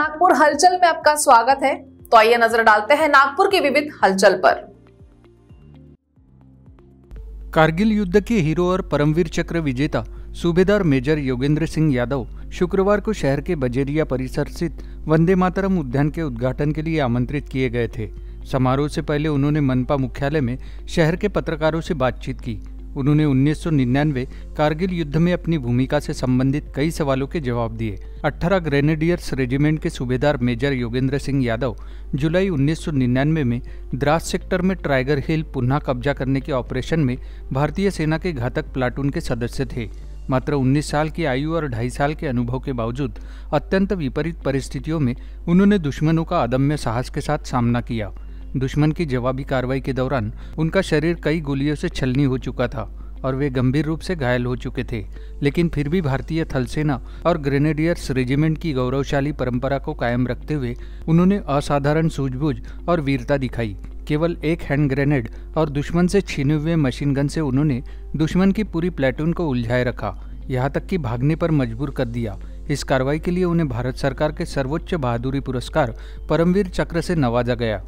नागपुर हलचल में आपका स्वागत है तो आइए नजर डालते हैं नागपुर की विविध हलचल पर कारगिल युद्ध के हीरो और परमवीर चक्र विजेता सूबेदार मेजर योगेंद्र सिंह यादव शुक्रवार को शहर के बजेरिया परिसर स्थित वंदे मातरम उद्यान के उद्घाटन के लिए आमंत्रित किए गए थे समारोह से पहले उन्होंने मनपा मुख्यालय में शहर के पत्रकारों से बातचीत की उन्होंने 1999 कारगिल युद्ध में अपनी भूमिका से संबंधित कई सवालों के जवाब दिए 18 ग्रेनेडियर्स रेजिमेंट के सूबेदार मेजर योगेंद्र सिंह यादव जुलाई 1999 में द्रास सेक्टर में ट्राइगर हिल पुनः कब्जा करने के ऑपरेशन में भारतीय सेना के घातक प्लाटून के सदस्य थे मात्र 19 साल की आयु और ढाई साल के अनुभव के बावजूद अत्यंत विपरीत परिस्थितियों में उन्होंने दुश्मनों का अदम्य साहस के साथ सामना किया दुश्मन की जवाबी कार्रवाई के दौरान उनका शरीर कई गोलियों से छलनी हो चुका था और वे गंभीर रूप से घायल हो चुके थे लेकिन फिर भी भारतीय थलसेना और ग्रेनेडियर्स रेजिमेंट की गौरवशाली परंपरा को कायम रखते हुए उन्होंने असाधारण सूझबूझ और वीरता दिखाई केवल एक हैंड ग्रेनेड और दुश्मन से छीने हुए मशीन गन से उन्होंने दुश्मन की पूरी प्लेटून को उलझाए रखा यहाँ तक कि भागने पर मजबूर कर दिया इस कार्रवाई के लिए उन्हें भारत सरकार के सर्वोच्च बहादुरी पुरस्कार परमवीर चक्र से नवाजा गया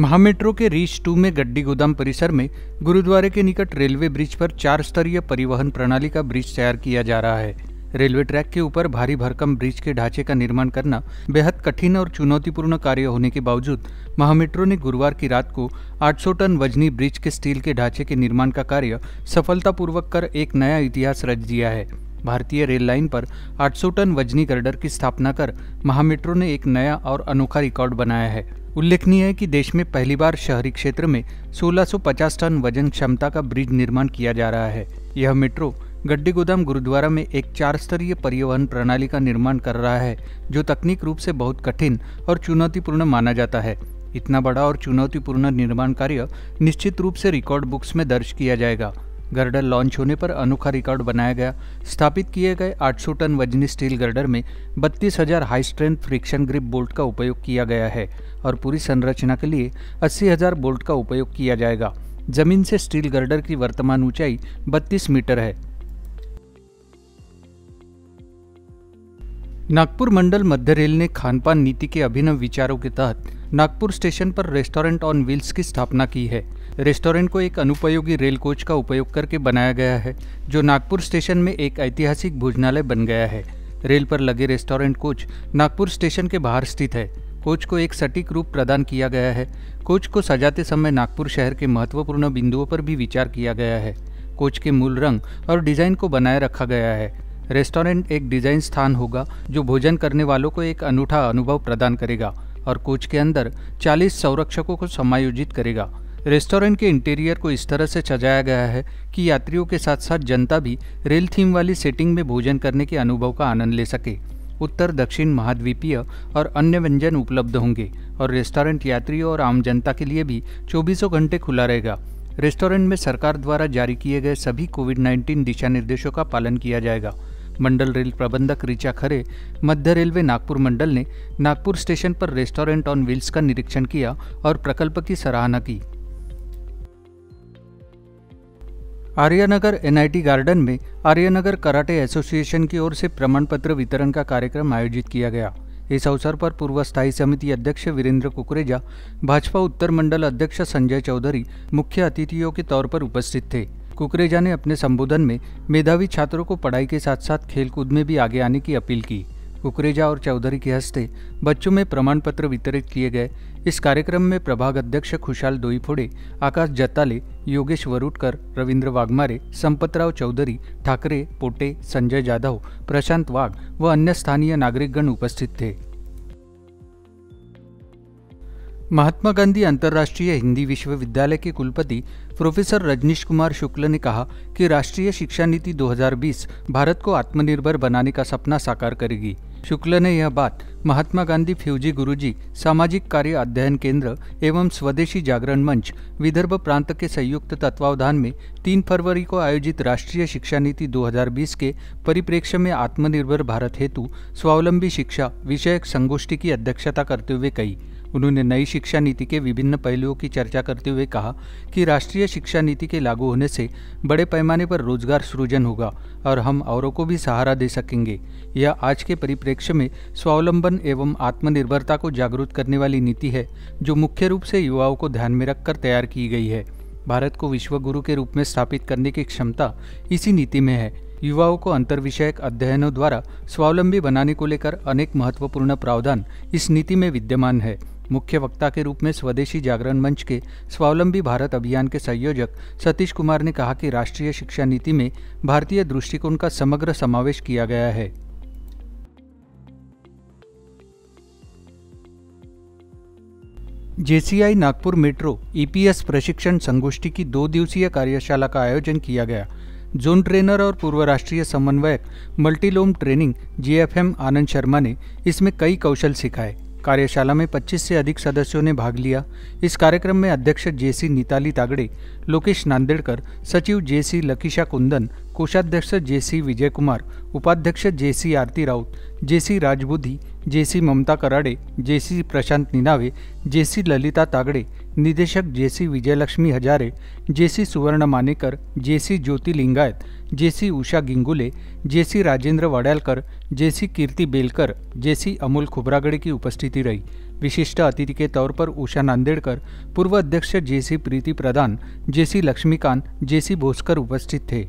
महामेट्रो के रीच टू में गड्डी गोदाम परिसर में गुरुद्वारे के निकट रेलवे ब्रिज पर चार स्तरीय परिवहन प्रणाली का ब्रिज तैयार किया जा रहा है रेलवे ट्रैक के ऊपर भारी भरकम ब्रिज के ढांचे का निर्माण करना बेहद कठिन और चुनौतीपूर्ण कार्य होने के बावजूद महामेट्रो ने गुरुवार की रात को 800 टन वजनी ब्रिज के स्टील के ढांचे के निर्माण का कार्य सफलतापूर्वक कर एक नया इतिहास रच दिया है भारतीय रेल लाइन पर 800 टन वजनी गर्डर की स्थापना कर महामेट्रो ने एक नया और अनोखा रिकॉर्ड बनाया है उल्लेखनीय है कि देश में पहली बार शहरी क्षेत्र में 1650 टन वजन क्षमता का ब्रिज निर्माण किया जा रहा है यह मेट्रो गड्डी गोदाम गुरुद्वारा में एक चार स्तरीय परिवहन प्रणाली का निर्माण कर रहा है जो तकनीक रूप से बहुत कठिन और चुनौतीपूर्ण माना जाता है इतना बड़ा और चुनौतीपूर्ण निर्माण कार्य निश्चित रूप से रिकॉर्ड बुक्स में दर्ज किया जाएगा गर्डर लॉन्च होने पर अनोखा रिकॉर्ड बनाया गया स्थापित किए गए 800 टन वजनी स्टील गर्डर में बत्तीस हजार high strength friction grip bolt का उपयोग किया गया है और पूरी संरचना के लिए अस्सी हजार बोल्ट का उपयोग किया जाएगा जमीन से स्टील गर्डर की वर्तमान ऊंचाई 32 मीटर है नागपुर मंडल मध्य रेल ने खानपान नीति के अभिनव विचारों के तहत नागपुर स्टेशन पर रेस्टोरेंट ऑन व्हील्स की स्थापना की है रेस्टोरेंट को एक अनुपयोगी रेल कोच का उपयोग करके बनाया गया है जो नागपुर स्टेशन में एक ऐतिहासिक भोजनालय बन गया है रेल पर लगे रेस्टोरेंट कोच नागपुर स्टेशन के बाहर स्थित है कोच को एक सटीक रूप प्रदान किया गया है कोच को सजाते समय नागपुर शहर के महत्वपूर्ण बिंदुओं पर भी विचार किया गया है कोच के मूल रंग और डिजाइन को बनाए रखा गया है रेस्टोरेंट एक डिजाइन स्थान होगा जो भोजन करने वालों को एक अनूठा अनुभव प्रदान करेगा और कोच के अंदर 40 संरक्षकों को समायोजित करेगा रेस्टोरेंट के इंटीरियर को इस तरह से सजाया गया है कि यात्रियों के साथ साथ जनता भी रेल थीम वाली सेटिंग में भोजन करने के अनुभव का आनंद ले सके उत्तर दक्षिण महाद्वीपीय और अन्य व्यंजन उपलब्ध होंगे और रेस्टोरेंट यात्रियों और आम जनता के लिए भी चौबीसों घंटे खुला रहेगा रेस्टोरेंट में सरकार द्वारा जारी किए गए सभी कोविड 19 दिशा निर्देशों का पालन किया जाएगा मंडल रेल प्रबंधक ऋचा खरे मध्य रेलवे नागपुर मंडल ने नागपुर स्टेशन पर रेस्टोरेंट ऑन व्हील्स का निरीक्षण किया और प्रकल्प की सराहना की आर्यनगर एनआईटी गार्डन में आर्यनगर कराटे एसोसिएशन की ओर से प्रमाण पत्र वितरण का कार्यक्रम आयोजित किया गया इस अवसर पर पूर्व स्थायी समिति अध्यक्ष वीरेंद्र कुकरेजा भाजपा उत्तर मंडल अध्यक्ष संजय चौधरी मुख्य अतिथियों के तौर पर उपस्थित थे कुकरेजा ने अपने संबोधन में मेधावी छात्रों को पढ़ाई के साथ साथ खेलकूद में भी आगे आने की अपील की कुकरेजा और चौधरी के हस्ते बच्चों में प्रमाण पत्र वितरित किए गए इस कार्यक्रम में प्रभाग अध्यक्ष खुशाल डोईफोड़े आकाश जत्ताले योगेश वरुटकर रविंद्र वाघमारे संपतराव चौधरी ठाकरे पोटे संजय जाधव प्रशांत वाघ व वा अन्य स्थानीय नागरिकगण उपस्थित थे महात्मा गांधी अंतर्राष्ट्रीय हिंदी विश्वविद्यालय के कुलपति प्रोफेसर रजनीश कुमार शुक्ल ने कहा कि राष्ट्रीय शिक्षा नीति 2020 भारत को आत्मनिर्भर बनाने का सपना साकार करेगी शुक्ल ने यह बात महात्मा गांधी फ्यूजी गुरुजी सामाजिक कार्य अध्ययन केंद्र एवं स्वदेशी जागरण मंच विदर्भ प्रांत के संयुक्त तत्वावधान में तीन फरवरी को आयोजित राष्ट्रीय शिक्षा नीति 2020 के परिप्रेक्ष्य में आत्मनिर्भर भारत हेतु स्वावलंबी शिक्षा विषयक संगोष्ठी की अध्यक्षता करते हुए कही उन्होंने नई शिक्षा नीति के विभिन्न पहलुओं की चर्चा करते हुए कहा कि राष्ट्रीय शिक्षा नीति के लागू होने से बड़े पैमाने पर रोजगार सृजन होगा और हम औरों को भी सहारा दे सकेंगे यह आज के परिप्रेक्ष्य में स्वावलंबन एवं आत्मनिर्भरता को जागरूक करने वाली नीति है जो मुख्य रूप से युवाओं को ध्यान में रखकर तैयार की गई है भारत को विश्व गुरु के रूप में स्थापित करने की क्षमता इसी नीति में है युवाओं को अंतर्विषयक अध्ययनों द्वारा स्वावलंबी बनाने को लेकर अनेक महत्वपूर्ण प्रावधान इस नीति में विद्यमान है मुख्य वक्ता के रूप में स्वदेशी जागरण मंच के स्वावलंबी भारत अभियान के संयोजक सतीश कुमार ने कहा कि राष्ट्रीय शिक्षा नीति में भारतीय दृष्टिकोण का समग्र समावेश किया गया है जेसीआई नागपुर मेट्रो ईपीएस प्रशिक्षण संगोष्ठी की दो दिवसीय कार्यशाला का आयोजन किया गया जोन ट्रेनर और पूर्व राष्ट्रीय समन्वयक मल्टीलोम ट्रेनिंग जीएफएम आनंद शर्मा ने इसमें कई कौशल सिखाए कार्यशाला में 25 से अधिक सदस्यों ने भाग लिया इस कार्यक्रम में अध्यक्ष जेसी नीताली तागड़े लोकेश नांदेड़कर सचिव जेसी लकीशा कुंदन कोषाध्यक्ष जेसी विजय कुमार उपाध्यक्ष जेसी आरती राउत जेसी राजबुद्धि जेसी ममता कराडे जेसी प्रशांत निनावे जेसी ललिता तागड़े निदेशक जेसी विजयलक्ष्मी हजारे जेसी सुवर्ण मानेकर जेसी ज्योति लिंगायत जेसी उषा गिंगुले जेसी राजेंद्र जे जेसी कीर्ति बेलकर जेसी अमोल खुबरागड़े की उपस्थिति रही विशिष्ट अतिथि के तौर पर उषा नांदेड़कर पूर्व अध्यक्ष जेसी प्रीति प्रधान जेसी लक्ष्मीकांत जेसी भोसकर उपस्थित थे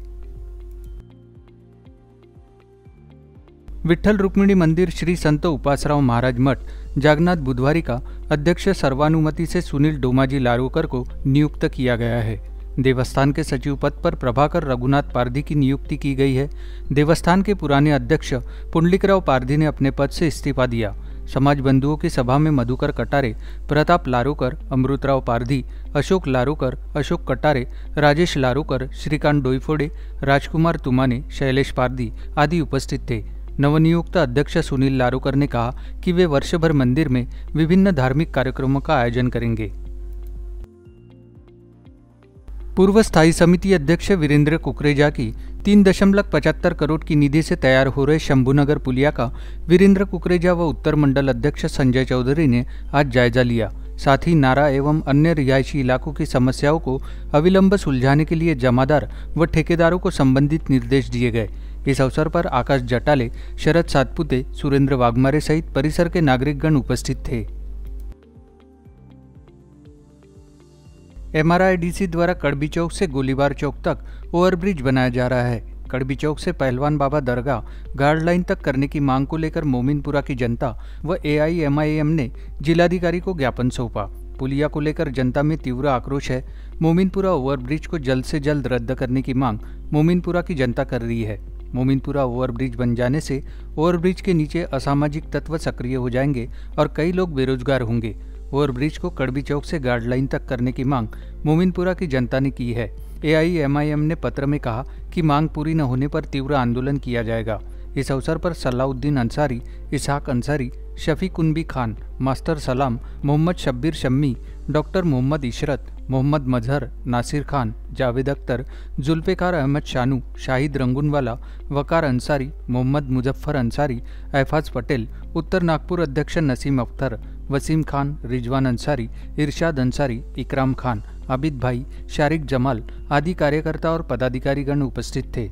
विठ्ठल रुक्मिणी मंदिर श्री संत उपासराव महाराज मठ जागनाथ बुधवारी का अध्यक्ष सर्वानुमति से सुनील डोमाजी लारोकर को नियुक्त किया गया है देवस्थान के सचिव पद पर प्रभाकर रघुनाथ पारधी की नियुक्ति की गई है देवस्थान के पुराने अध्यक्ष पुंडलिकराव पारधी ने अपने पद से इस्तीफा दिया समाज बंधुओं की सभा में मधुकर कटारे प्रताप लारूकर अमृतराव पारधी अशोक लारोकर अशोक कटारे राजेश लारूकर श्रीकांत डोईफोडे राजकुमार तुमाने शैलेश पारधी आदि उपस्थित थे नवनियुक्त अध्यक्ष सुनील लारोकर ने कहा कि वे वर्षभर मंदिर में विभिन्न धार्मिक कार्यक्रमों का आयोजन करेंगे पूर्व स्थायी समिति अध्यक्ष वीरेंद्र कुकरेजा की तीन दशमलव पचहत्तर करोड़ की निधि से तैयार हो रहे शंभुनगर पुलिया का वीरेंद्र कुकरेजा व उत्तर मंडल अध्यक्ष संजय चौधरी ने आज जायजा लिया साथ ही नारा एवं अन्य रिहायशी इलाकों की समस्याओं को अविलंब सुलझाने के लिए जमादार व ठेकेदारों को संबंधित निर्देश दिए गए इस अवसर पर आकाश जटाले शरद सातपुते सुरेंद्र वाघमारे सहित परिसर के नागरिकगण उपस्थित थे एमआरआईडीसी द्वारा कड़बी चौक से गोलीबार चौक तक ओवरब्रिज बनाया जा रहा है कड़बी चौक से पहलवान बाबा दरगाह गार्ड लाइन तक करने की मांग को लेकर मोमिनपुरा की जनता व एआईएमआईएम ने जिलाधिकारी को ज्ञापन सौंपा पुलिया को लेकर जनता में तीव्र आक्रोश है मोमिनपुरा ओवरब्रिज को जल्द से जल्द रद्द करने की मांग मोमिनपुरा की जनता कर रही है मोमिनपुरा ओवरब्रिज बन जाने से ओवरब्रिज के नीचे असामाजिक तत्व सक्रिय हो जाएंगे और कई लोग बेरोजगार होंगे ओवरब्रिज को कड़बी चौक से गार्डलाइन तक करने की मांग मोमिनपुरा की जनता ने की है एआईएमआईएम ने पत्र में कहा कि मांग पूरी न होने पर तीव्र आंदोलन किया जाएगा इस अवसर पर सलाउद्दीन अंसारी इसहाक अंसारी शफी कुनबी खान मास्टर सलाम मोहम्मद शब्बीर शम्मी डॉक्टर मोहम्मद इशरत मोहम्मद मजहर नासिर खान जावेद अख्तर जुल्फ़ेकार अहमद शानू शाहिद रंगूनवाला वकार अंसारी मोहम्मद मुजफ्फर अंसारी एफाज पटेल उत्तर नागपुर अध्यक्ष नसीम अख्तर वसीम खान रिजवान अंसारी इरशाद अंसारी इकराम खान आबिद भाई शारिक जमाल आदि कार्यकर्ता और पदाधिकारीगण उपस्थित थे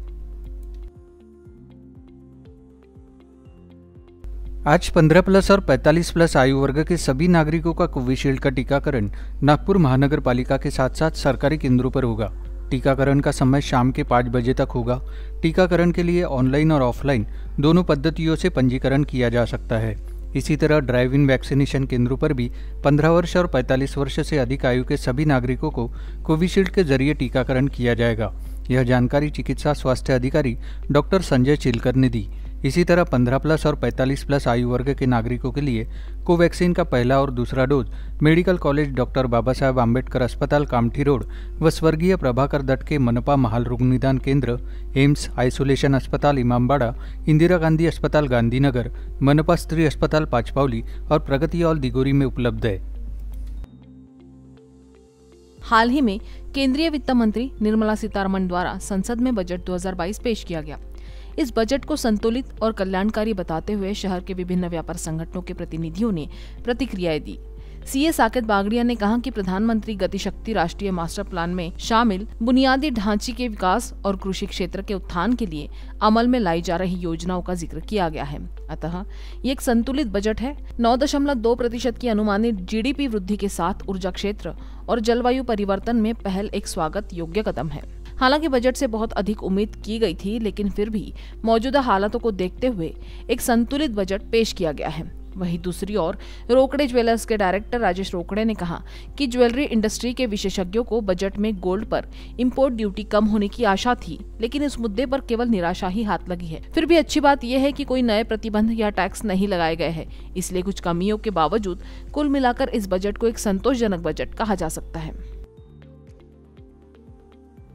आज 15 प्लस और 45 प्लस आयु वर्ग के सभी नागरिकों का कोविशील्ड का टीकाकरण नागपुर महानगर पालिका के साथ साथ सरकारी केंद्रों पर होगा टीकाकरण का समय शाम के पाँच बजे तक होगा टीकाकरण के लिए ऑनलाइन और ऑफलाइन दोनों पद्धतियों से पंजीकरण किया जा सकता है इसी तरह ड्राइव इन वैक्सीनेशन केंद्रों पर भी 15 वर्ष और 45 वर्ष से अधिक आयु के सभी नागरिकों को कोविशील्ड के जरिए टीकाकरण किया जाएगा यह जानकारी चिकित्सा स्वास्थ्य अधिकारी डॉक्टर संजय चिलकर ने दी इसी तरह 15 प्लस और 45 प्लस आयु वर्ग के नागरिकों के लिए कोवैक्सीन का पहला और दूसरा dose medical college doctor Baba Saheb Ambedkar अस्पताल कामठी रोड व स्वर्गीय प्रभाकर दट के मनपा महाल रोग निदान केंद्र एम्स आइसोलेशन अस्पताल इमामबाड़ा इंदिरा गांधी अस्पताल गांधीनगर मनपा स्त्री अस्पताल पाचपावली और प्रगति ऑल दिगोरी में उपलब्ध है हाल ही में केंद्रीय वित्त मंत्री निर्मला सीतारमण द्वारा संसद में बजट 2022 पेश किया गया इस बजट को संतुलित और कल्याणकारी बताते हुए शहर के विभिन्न व्यापार संगठनों के प्रतिनिधियों ने प्रतिक्रियाएं दी सीए साकेत बागड़िया ने कहा कि प्रधानमंत्री गतिशक्ति राष्ट्रीय मास्टर प्लान में शामिल बुनियादी ढांचे के विकास और कृषि क्षेत्र के उत्थान के लिए अमल में लाई जा रही योजनाओं का जिक्र किया गया है अतः ये एक संतुलित बजट है 9.2 प्रतिशत की अनुमानित जीडीपी वृद्धि के साथ ऊर्जा क्षेत्र और जलवायु परिवर्तन में पहल एक स्वागत योग्य कदम है हालांकि बजट से बहुत अधिक उम्मीद की गई थी लेकिन फिर भी मौजूदा हालातों को देखते हुए एक संतुलित बजट पेश किया गया है वहीं दूसरी ओर रोकड़े ज्वेलर्स के डायरेक्टर राजेश रोकड़े ने कहा कि ज्वेलरी इंडस्ट्री के विशेषज्ञों को बजट में गोल्ड पर इंपोर्ट ड्यूटी कम होने की आशा थी लेकिन इस मुद्दे पर केवल निराशा ही हाथ लगी है फिर भी अच्छी बात यह है कि कोई नए प्रतिबंध या टैक्स नहीं लगाए गए हैं इसलिए कुछ कमियों के बावजूद कुल मिलाकर इस बजट को एक संतोषजनक बजट कहा जा सकता है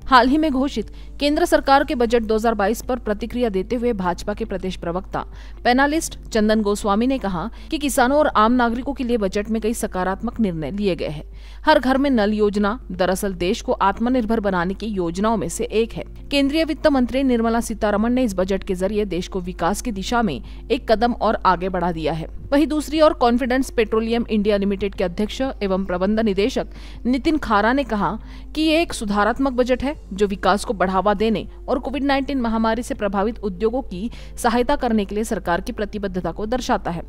हाल ही में घोषित केंद्र सरकार के बजट 2022 पर प्रतिक्रिया देते हुए भाजपा के प्रदेश प्रवक्ता पैनालिस्ट चंदन गोस्वामी ने कहा कि किसानों और आम नागरिकों के लिए बजट में कई सकारात्मक निर्णय लिए गए हैं हर घर में नल योजना दरअसल देश को आत्मनिर्भर बनाने की योजनाओं में से एक है केंद्रीय वित्त मंत्री निर्मला सीतारमण ने इस बजट के जरिए देश को विकास की दिशा में एक कदम और आगे बढ़ा दिया है वही दूसरी ओर कॉन्फिडेंस पेट्रोलियम इंडिया लिमिटेड के अध्यक्ष एवं प्रबंध निदेशक नितिन खारा ने कहा की ये एक सुधारात्मक बजट है है जो विकास को बढ़ावा देने और कोविड 19 महामारी से प्रभावित उद्योगों की सहायता करने के लिए सरकार की प्रतिबद्धता को दर्शाता है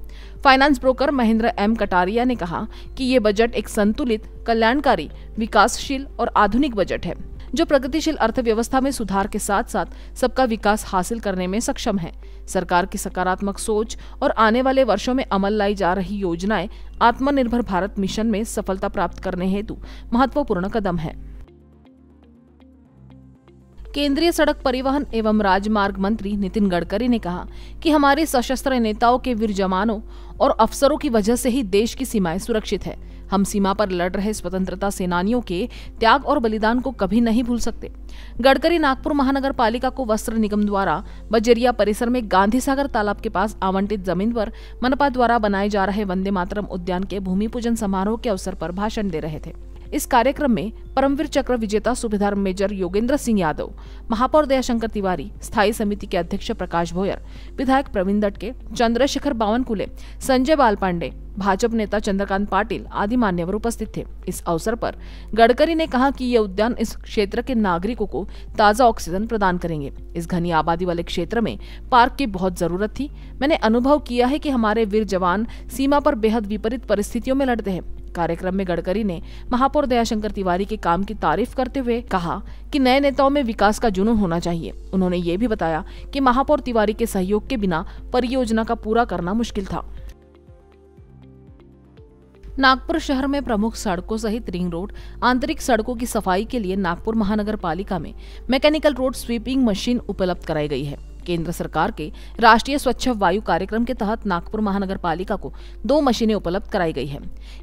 finance broker Mahendra M Kataria ने कहा कि ये बजट एक संतुलित कल्याणकारी विकासशील और आधुनिक बजट है जो प्रगतिशील अर्थव्यवस्था में सुधार के साथ साथ सबका विकास हासिल करने में सक्षम है सरकार की सकारात्मक सोच और आने वाले वर्षों में अमल लाई जा रही योजनाएं आत्मनिर्भर भारत मिशन में सफलता प्राप्त करने हेतु महत्वपूर्ण कदम है केंद्रीय सड़क परिवहन एवं राजमार्ग मंत्री नितिन गडकरी ने कहा कि हमारे सशस्त्र नेताओं के वीर जवानों और अफसरों की वजह से ही देश की सीमाएं सुरक्षित है हम सीमा पर लड़ रहे स्वतंत्रता सेनानियों के त्याग और बलिदान को कभी नहीं भूल सकते गडकरी नागपुर महानगर पालिका को वस्त्र निगम द्वारा बजरिया परिसर में गांधी सागर तालाब के पास आवंटित जमीन पर मनपा द्वारा बनाए जा रहे वंदे मातरम उद्यान के भूमि पूजन समारोह के अवसर पर भाषण दे रहे थे इस कार्यक्रम में परमवीर चक्र विजेता सुबेदार मेजर योगेंद्र सिंह यादव महापौर दयाशंकर तिवारी स्थायी समिति के अध्यक्ष प्रकाश भोयर विधायक प्रवीण दटके चंद्रशेखर बावनकुले संजय बाल पांडे भाजप नेता चंद्रकांत पाटिल आदि मान्यवर उपस्थित थे इस अवसर पर गडकरी ने कहा कि ये उद्यान इस क्षेत्र के नागरिकों को ताजा ऑक्सीजन प्रदान करेंगे इस घनी आबादी वाले क्षेत्र में पार्क की बहुत जरूरत थी मैंने अनुभव किया है कि हमारे वीर जवान सीमा पर बेहद विपरीत परिस्थितियों में लड़ते हैं कार्यक्रम में गडकरी ने महापौर दयाशंकर तिवारी के काम की तारीफ करते हुए कहा कि नए नेताओं में विकास का जुनून होना चाहिए उन्होंने ये भी बताया कि महापौर तिवारी के सहयोग के बिना परियोजना का पूरा करना मुश्किल था नागपुर शहर में प्रमुख सड़कों सहित रिंग रोड आंतरिक सड़कों की सफाई के लिए नागपुर महानगर पालिका में मैकेनिकल रोड स्वीपिंग मशीन उपलब्ध कराई गई है केंद्र सरकार के राष्ट्रीय स्वच्छ वायु कार्यक्रम के तहत नागपुर महानगर पालिका को दो मशीनें उपलब्ध कराई गई है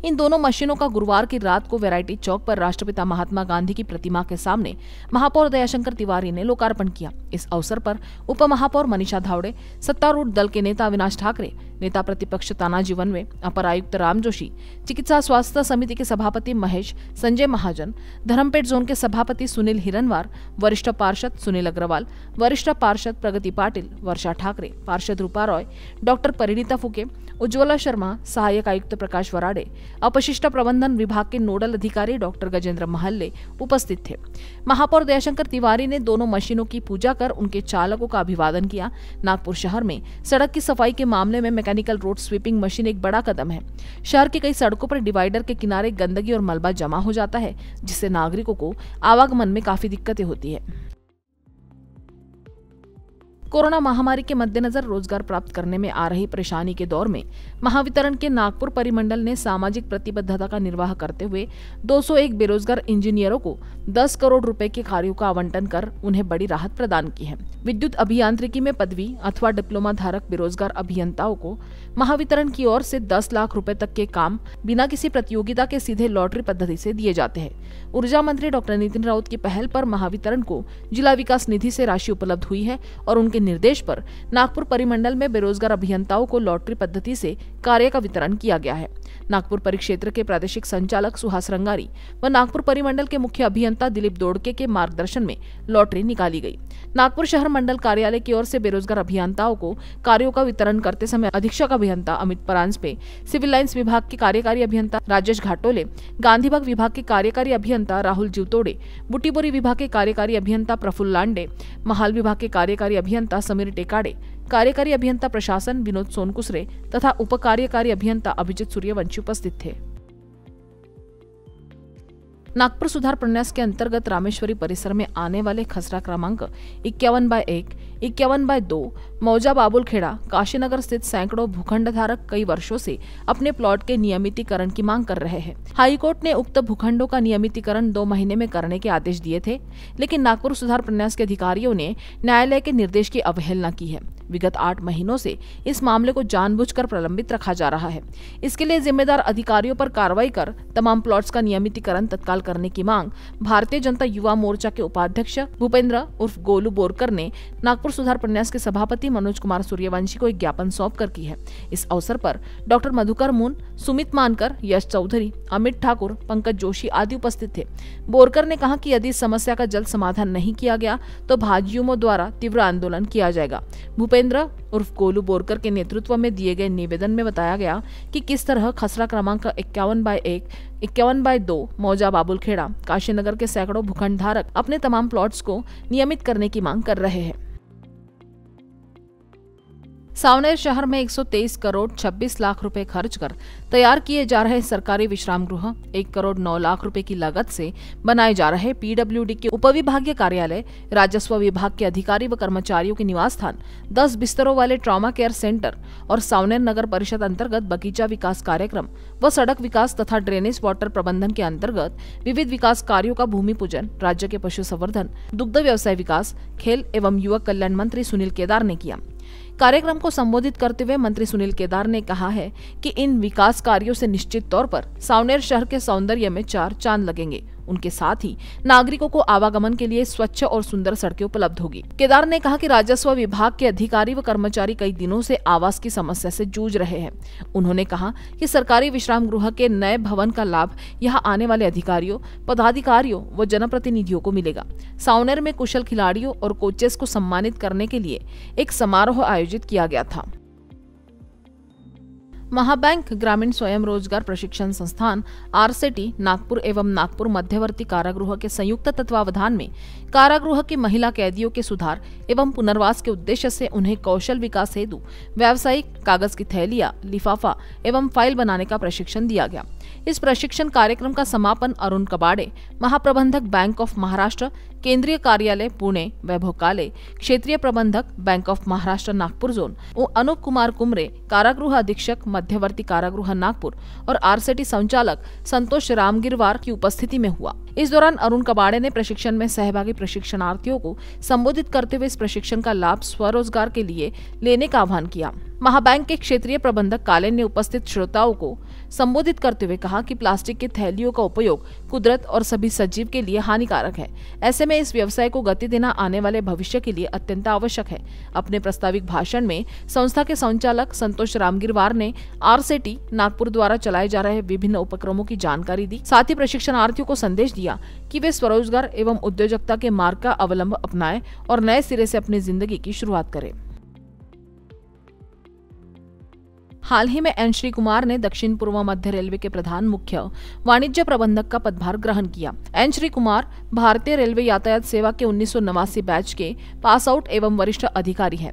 इन दोनों मशीनों का गुरुवार की रात को वेरायटी चौक पर राष्ट्रपिता महात्मा गांधी की प्रतिमा के सामने महापौर दयाशंकर तिवारी ने लोकार्पण किया इस अवसर पर उप महापौर मनीषा धावड़े सत्तारूढ़ दल के नेता अविनाश ठाकरे नेता प्रतिपक्ष तानाजी वनवे अपर आयुक्त राम जोशी चिकित्सा स्वास्थ्य समिति के सभापति महेश संजय महाजन धर्मपेट जोन के सभापति सुनील हिरनवार वरिष्ठ पार्षद सुनील अग्रवाल वरिष्ठ पार्षद प्रगति पाटिल वर्षा ठाकरे पार्षद रूपा रॉय डॉक्टर परिणीता फुके उज्ज्वला शर्मा सहायक आयुक्त प्रकाश वराडे अपशिष्ट प्रबंधन विभाग के नोडल अधिकारी डॉक्टर गजेंद्र महल्ले उपस्थित थे महापौर दयाशंकर तिवारी ने दोनों मशीनों की पूजा कर उनके चालकों का अभिवादन किया नागपुर शहर में सड़क की सफाई के मामले में मैकेनिकल रोड स्वीपिंग मशीन एक बड़ा कदम है शहर के कई सड़कों पर डिवाइडर के किनारे गंदगी और मलबा जमा हो जाता है जिससे नागरिकों को आवागमन में काफी दिक्कतें होती है कोरोना महामारी के मद्देनजर रोजगार प्राप्त करने में आ रही परेशानी के दौर में महावितरण के नागपुर परिमंडल ने सामाजिक प्रतिबद्धता का निर्वाह करते हुए 201 बेरोजगार इंजीनियरों को 10 करोड़ रुपए के कार्यों का आवंटन कर उन्हें बड़ी राहत प्रदान की है विद्युत अभियांत्रिकी में पदवी अथवा डिप्लोमा धारक बेरोजगार अभियंताओं को महावितरण की ओर से 10 लाख रुपए तक के काम बिना किसी प्रतियोगिता के सीधे लॉटरी पद्धति से दिए जाते हैं ऊर्जा मंत्री डॉक्टर नितिन राउत की पहल पर महावितरण को जिला विकास निधि से राशि उपलब्ध हुई है और उनके निर्देश पर नागपुर परिमंडल में बेरोजगार अभियंताओं को लॉटरी पद्धति से कार्य का वितरण किया गया है नागपुर परिक्षेत्र के प्रादेशिक संचालक सुहास रंगारी व नागपुर परिमंडल के मुख्य अभियंता दिलीप दोड़के के मार्गदर्शन में लॉटरी निकाली गई नागपुर शहर मंडल कार्यालय की ओर से बेरोजगार अभियंताओं को कार्यो का वितरण करते समय अधीक्षक अभियंता अमित परांजपे सिविल लाइन्स विभाग के कार्यकारी अभियंता राजेश घाटोले गांधीबाग विभाग के कार्यकारी अभियंता राहुल जीवतोड़े बुटीबोरी विभाग के कार्यकारी अभियंता प्रफुल लांडे महाल विभाग के कार्यकारी अभियंता समीर टेकाड़े कार्यकारी अभियंता प्रशासन विनोद सोनकुसरे तथा उप कार्यकारी अभियंता अभिजीत सूर्यवंशी उपस्थित थे नागपुर सुधार प्रन्यास के अंतर्गत रामेश्वरी परिसर में आने वाले खसरा क्रमांक इक्यावन बाय एक इक्यावन बाय दो मौजा बाबुल खेड़ा काशीनगर स्थित सैकड़ों भूखंड धारक कई वर्षों से अपने प्लॉट के नियमितीकरण की मांग कर रहे हैं हाईकोर्ट ने उक्त भूखंडों का नियमितीकरण दो महीने में करने के आदेश दिए थे लेकिन नागपुर सुधार प्रन्यास के अधिकारियों ने न्यायालय के निर्देश की अवहेलना की है विगत आठ महीनों से इस मामले को जानबूझकर प्रलंबित रखा जा रहा है इसके लिए जिम्मेदार अधिकारियों पर कार्रवाई कर तमाम प्लॉट्स का नियमितीकरण तत्काल करने की मांग भारतीय जनता युवा मोर्चा के उपाध्यक्ष भूपेंद्र उर्फ गोलू बोरकर ने नागपुर सुधार प्रन्यास के सभापति मनोज कुमार सूर्यवंशी को एक ज्ञापन सौंप कर की है इस अवसर पर डॉक्टर मधुकर मुन सुमित मानकर यश चौधरी अमित ठाकुर पंकज जोशी आदि उपस्थित थे बोरकर ने कहा कि यदि समस्या का जल्द समाधान नहीं किया गया तो भाजयुमो द्वारा तीव्र आंदोलन किया जाएगा भूपेंद्र उपेंद्र उर्फ गोलू बोरकर के नेतृत्व में दिए गए निवेदन में बताया गया कि किस तरह खसरा क्रमांक इक्यावन बाय एक इक्यावन बाय दो मौजा बाबुलखेड़ा काशीनगर के सैकड़ों भूखंड धारक अपने तमाम प्लॉट्स को नियमित करने की मांग कर रहे हैं सावनेर शहर में 123 करोड़ 26 लाख रुपए खर्च कर तैयार किए जा रहे सरकारी विश्राम गृह एक करोड़ 9 लाख रुपए की लागत से बनाए जा रहे पीडब्ल्यूडी के उपविभागीय कार्यालय राजस्व विभाग के अधिकारी व कर्मचारियों के निवास स्थान दस बिस्तरों वाले ट्रॉमा केयर सेंटर और सावनेर नगर परिषद अंतर्गत बगीचा विकास कार्यक्रम व सड़क विकास तथा ड्रेनेज वाटर प्रबंधन के अंतर्गत विविध विकास कार्यो का भूमि पूजन राज्य के पशु संवर्धन दुग्ध व्यवसाय विकास खेल एवं युवक कल्याण मंत्री सुनील केदार ने किया कार्यक्रम को संबोधित करते हुए मंत्री सुनील केदार ने कहा है कि इन विकास कार्यों से निश्चित तौर पर सावनेर शहर के सौंदर्य में चार चांद लगेंगे उनके साथ ही नागरिकों को आवागमन के लिए स्वच्छ और सुंदर सड़कें उपलब्ध होगी केदार ने कहा कि राजस्व विभाग के अधिकारी व कर्मचारी कई दिनों से आवास की समस्या से जूझ रहे हैं उन्होंने कहा कि सरकारी विश्राम गृह के नए भवन का लाभ यहाँ आने वाले अधिकारियों पदाधिकारियों व जनप्रतिनिधियों को मिलेगा सावनेर में कुशल खिलाड़ियों और कोचेस को सम्मानित करने के लिए एक समारोह आयोजित किया गया था महाबैंक ग्रामीण स्वयं रोजगार प्रशिक्षण संस्थान आरसेटी नागपुर एवं नागपुर मध्यवर्ती कारागृह के संयुक्त तत्वावधान में कारागृह की महिला कैदियों के सुधार एवं पुनर्वास के उद्देश्य से उन्हें कौशल विकास हेतु व्यावसायिक कागज की थैलिया लिफाफा एवं फाइल बनाने का प्रशिक्षण दिया गया इस प्रशिक्षण कार्यक्रम का समापन अरुण कबाड़े महाप्रबंधक बैंक ऑफ महाराष्ट्र केंद्रीय कार्यालय पुणे वैभव काले क्षेत्रीय प्रबंधक bank of Maharashtra Nagpur zone Anup Kumar Kumre कारागृह अधीक्षक मध्यवर्ती कारागृह नागपुर और आरसेटी संचालक संतोष रामगिरवार की उपस्थिति में हुआ इस दौरान अरुण कबाड़े ने प्रशिक्षण में सहभागी प्रशिक्षणार्थियों को संबोधित करते हुए इस प्रशिक्षण का लाभ स्वरोजगार के लिए लेने का आह्वान किया महाबैंक के क्षेत्रीय प्रबंधक कालेन ने उपस्थित श्रोताओं को संबोधित करते हुए कहा कि प्लास्टिक की थैलियों का उपयोग कुदरत और सभी सजीव के लिए हानिकारक है ऐसे में इस व्यवसाय को गति देना आने वाले भविष्य के लिए अत्यंत आवश्यक है अपने प्रस्ताविक भाषण में संस्था के संचालक संतोष रामगिरवार ने आर नागपुर द्वारा चलाए जा रहे विभिन्न उपक्रमों की जानकारी दी साथ ही प्रशिक्षणार्थियों को संदेश दिया कि वे स्वरोजगार एवं उद्योजकता के मार्ग का अवलंब अपनाएं और नए सिरे से अपनी जिंदगी की शुरुआत करें हाल ही में एन श्री कुमार ने दक्षिण पूर्व मध्य रेलवे के प्रधान मुख्य वाणिज्य प्रबंधक का पदभार ग्रहण किया एन श्री कुमार भारतीय रेलवे यातायात सेवा के उन्नीस बैच के पास आउट एवं वरिष्ठ अधिकारी है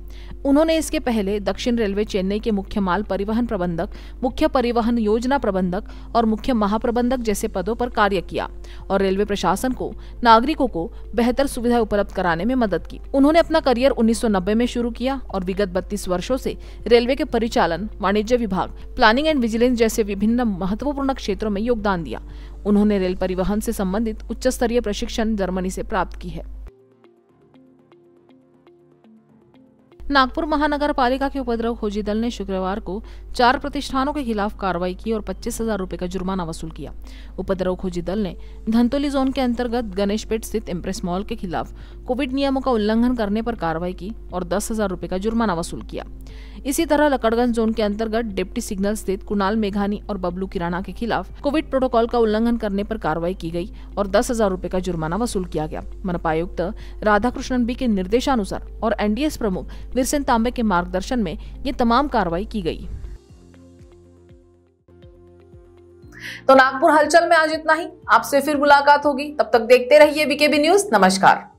उन्होंने इसके पहले दक्षिण रेलवे चेन्नई के मुख्य माल परिवहन प्रबंधक मुख्य परिवहन योजना प्रबंधक और मुख्य महाप्रबंधक जैसे पदों पर कार्य किया और रेलवे प्रशासन को नागरिकों को बेहतर सुविधा उपलब्ध कराने में मदद की उन्होंने अपना करियर 1990 में शुरू किया और विगत 32 वर्षों से रेलवे के परिचालन वाणिज्य वाणिज्य विभाग प्लानिंग एंड विजिलेंस जैसे विभिन्न महत्वपूर्ण क्षेत्रों में योगदान दिया उन्होंने रेल परिवहन से संबंधित उच्च स्तरीय प्रशिक्षण जर्मनी से प्राप्त की है नागपुर महानगर पालिका के उपद्रव खोजी दल ने शुक्रवार को चार प्रतिष्ठानों के खिलाफ कार्रवाई की और पच्चीस हजार रूपए का जुर्माना वसूल किया उपद्रव खोजी दल ने धंतोली जोन के अंतर्गत गणेशपेट स्थित इम्प्रेस मॉल के खिलाफ कोविड नियमों का उल्लंघन करने पर कार्रवाई की और दस हजार रूपए का जुर्माना वसूल किया इसी तरह लकड़गंज जोन के अंतर्गत डिप्टी सिग्नल स्थित कुणाल मेघानी और बबलू किराना के खिलाफ कोविड प्रोटोकॉल का उल्लंघन करने पर कार्रवाई की गई और दस हजार रूपए का जुर्माना वसूल किया गया मनपा आयुक्त राधाकृष्णन बी के निर्देशानुसार और एनडीएस प्रमुख वीरसेन तांबे के मार्गदर्शन में ये तमाम कार्रवाई की गयी तो नागपुर हलचल में आज इतना ही आपसे फिर मुलाकात होगी तब तक देखते रहिए बीकेबी न्यूज नमस्कार